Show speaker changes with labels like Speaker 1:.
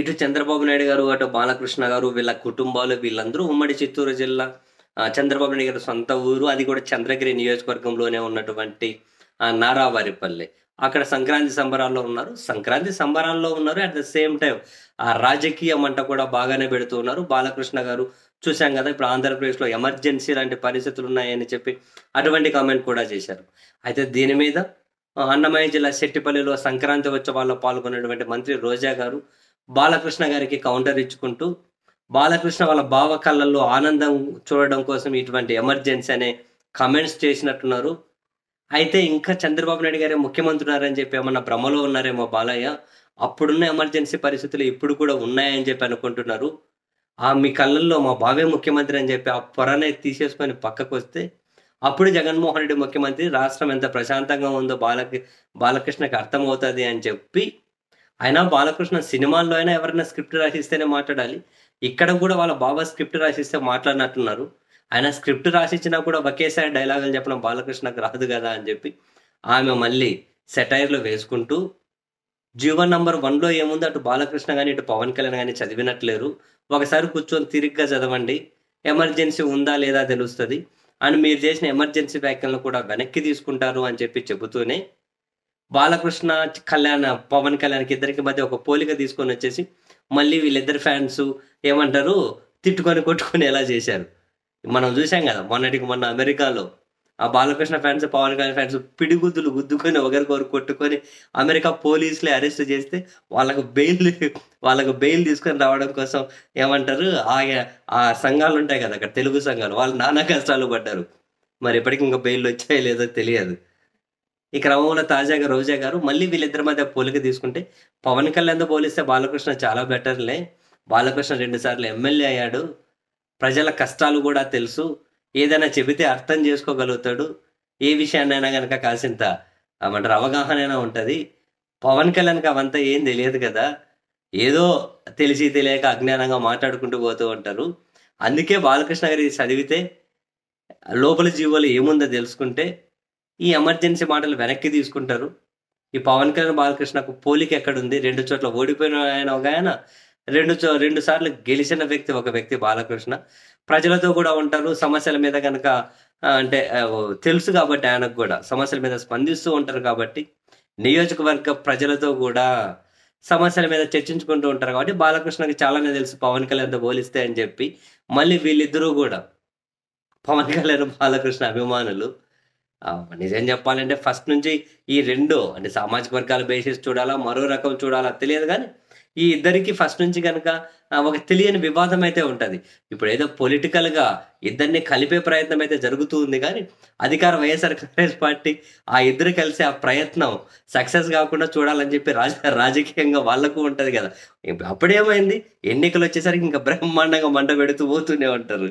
Speaker 1: ఇటు చంద్రబాబు నాయుడు గారు అటు బాలకృష్ణ గారు వీళ్ళ కుటుంబాలు వీళ్ళందరూ ఉమ్మడి చిత్తూరు జిల్లా చంద్రబాబు నాయుడు గారు సొంత ఊరు అది కూడా చంద్రగిరి నియోజకవర్గంలోనే ఉన్నటువంటి నారావారిపల్లి అక్కడ సంక్రాంతి సంబరాల్లో ఉన్నారు సంక్రాంతి సంబరాల్లో ఉన్నారు అట్ ద సేమ్ టైం ఆ రాజకీయం అంట కూడా బాగానే పెడుతూ ఉన్నారు బాలకృష్ణ గారు చూశాం కదా ఇప్పుడు ఆంధ్రప్రదేశ్లో ఎమర్జెన్సీ లాంటి పరిస్థితులు ఉన్నాయని చెప్పి అటువంటి కామెంట్ కూడా చేశారు అయితే దీని మీద అన్నమయ్య జిల్లా శెట్టిపల్లిలో సంక్రాంతి ఉత్సవాల్లో పాల్గొన్నటువంటి మంత్రి రోజా గారు బాలకృష్ణ గారికి కౌంటర్ ఇచ్చుకుంటూ బాలకృష్ణ వాళ్ళ బావ కళ్ళల్లో ఆనందం చూడడం కోసం ఇటువంటి ఎమర్జెన్సీ అనే కమెంట్స్ చేసినట్టున్నారు అయితే ఇంకా చంద్రబాబు నాయుడు గారే ముఖ్యమంత్రి ఉన్నారని చెప్పి ఏమన్నా భ్రమలో ఉన్నారేమో బాలయ్య అప్పుడున్న ఎమర్జెన్సీ పరిస్థితులు ఇప్పుడు కూడా ఉన్నాయని చెప్పి అనుకుంటున్నారు ఆ మీ కళ్ళల్లో మా బావే ముఖ్యమంత్రి అని చెప్పి ఆ పొరనే తీసేసుకొని పక్కకు వస్తే అప్పుడు జగన్మోహన్ రెడ్డి ముఖ్యమంత్రి రాష్ట్రం ఎంత ప్రశాంతంగా ఉందో బాలక బాలకృష్ణకి అర్థమవుతుంది అని చెప్పి అయినా బాలకృష్ణ సినిమాల్లో అయినా ఎవరైనా స్క్రిప్ట్ రాసిస్తేనే మాట్లాడాలి ఇక్కడ కూడా వాళ్ళ బాబా స్క్రిప్ట్ రాసిస్తే మాట్లాడినట్టున్నారు ఆయన స్క్రిప్ట్ రాసిచ్చినా కూడా ఒకేసారి డైలాగులు చెప్పడం బాలకృష్ణకు రాదు కదా అని చెప్పి ఆమె మళ్ళీ సెటైర్లో వేసుకుంటూ జీవన్ నంబర్ వన్లో ఏముంది అటు బాలకృష్ణ కానీ ఇటు పవన్ కళ్యాణ్ కానీ చదివినట్లేరు ఒకసారి కూర్చొని తిరిగ్గా చదవండి ఎమర్జెన్సీ ఉందా లేదా తెలుస్తుంది అండ్ మీరు చేసిన ఎమర్జెన్సీ వ్యాఖ్యలను కూడా వెనక్కి తీసుకుంటారు అని చెప్పి చెబుతూనే బాలకృష్ణ కళ్యాణ పవన్ కళ్యాణ్కి ఇద్దరికి మధ్య ఒక పోలిక తీసుకొని వచ్చేసి మళ్ళీ వీళ్ళిద్దరు ఫ్యాన్స్ ఏమంటారు తిట్టుకొని కొట్టుకొని ఎలా చేశారు మనం చూసాం కదా మొన్నటికి మొన్న అమెరికాలో ఆ బాలకృష్ణ ఫ్యాన్స్ పవన్ కళ్యాణ్ ఫ్యాన్స్ పిడిగుద్దులు గుద్దుకొని ఒకరికొకరు కొట్టుకొని అమెరికా పోలీసులే అరెస్ట్ చేస్తే వాళ్ళకు బెయిల్ వాళ్ళకు బెయిల్ తీసుకొని రావడం కోసం ఏమంటారు ఆ ఆ సంఘాలు ఉంటాయి కదా అక్కడ తెలుగు సంఘాలు వాళ్ళు నానా కష్టాలు పడ్డారు మరి ఎప్పటికీ ఇంకా బెయిల్ వచ్చాయో లేదో తెలియదు ఈ క్రమంలో తాజాగా రోజా గారు మళ్ళీ వీళ్ళిద్దరి మధ్య పోలిక తీసుకుంటే పవన్ కళ్యాణ్తో పోలిస్తే బాలకృష్ణ చాలా బెటర్లే బాలకృష్ణ రెండుసార్లు ఎమ్మెల్యే అయ్యాడు ప్రజల కష్టాలు కూడా తెలుసు ఏదైనా చెబితే అర్థం చేసుకోగలుగుతాడు ఏ విషయాన్నైనా కనుక కాసింత ఏమంటారు అవగాహన అయినా ఉంటుంది పవన్ కళ్యాణ్కి అవంతా ఏం తెలియదు కదా ఏదో తెలిసి తెలియక అజ్ఞానంగా మాట్లాడుకుంటూ పోతూ ఉంటారు అందుకే బాలకృష్ణ గారి చదివితే లోపల జీవోలు ఏముందో తెలుసుకుంటే ఈ ఎమర్జెన్సీ మాటలు వెనక్కి తీసుకుంటారు ఈ పవన్ కళ్యాణ్ బాలకృష్ణకు పోలిక ఎక్కడుంది రెండు చోట్ల ఓడిపోయిన ఆయన ఒక ఆయన రెండు చో రెండు సార్లు గెలిచిన వ్యక్తి ఒక వ్యక్తి బాలకృష్ణ ప్రజలతో కూడా ఉంటారు సమస్యల మీద కనుక అంటే తెలుసు కాబట్టి ఆయనకు కూడా సమస్యల మీద స్పందిస్తూ ఉంటారు కాబట్టి నియోజకవర్గ ప్రజలతో కూడా సమస్యల మీద చర్చించుకుంటూ ఉంటారు కాబట్టి బాలకృష్ణకి చాలానే తెలుసు పవన్ కళ్యాణ్తో పోలిస్తే అని చెప్పి మళ్ళీ వీళ్ళిద్దరూ కూడా పవన్ కళ్యాణ్ బాలకృష్ణ అభిమానులు నిజం చెప్పాలంటే ఫస్ట్ నుంచి ఈ రెండు అంటే సామాజిక వర్గాల బేసిస్ చూడాలా మరో రకం చూడాలా తెలియదు కానీ ఈ ఇద్దరికి ఫస్ట్ నుంచి కనుక ఒక తెలియని వివాదం అయితే ఉంటుంది ఇప్పుడు ఏదో పొలిటికల్గా ఇద్దరిని కలిపే ప్రయత్నం అయితే జరుగుతూ ఉంది కానీ అధికార వైఎస్ఆర్ కాంగ్రెస్ పార్టీ ఆ ఇద్దరు కలిసి ఆ ప్రయత్నం సక్సెస్ కాకుండా చూడాలని చెప్పి రాజ రాజకీయంగా వాళ్ళకు ఉంటుంది కదా అప్పుడేమైంది ఎన్నికలు వచ్చేసరికి ఇంకా బ్రహ్మాండంగా మంట పెడుతూ పోతూనే ఉంటారు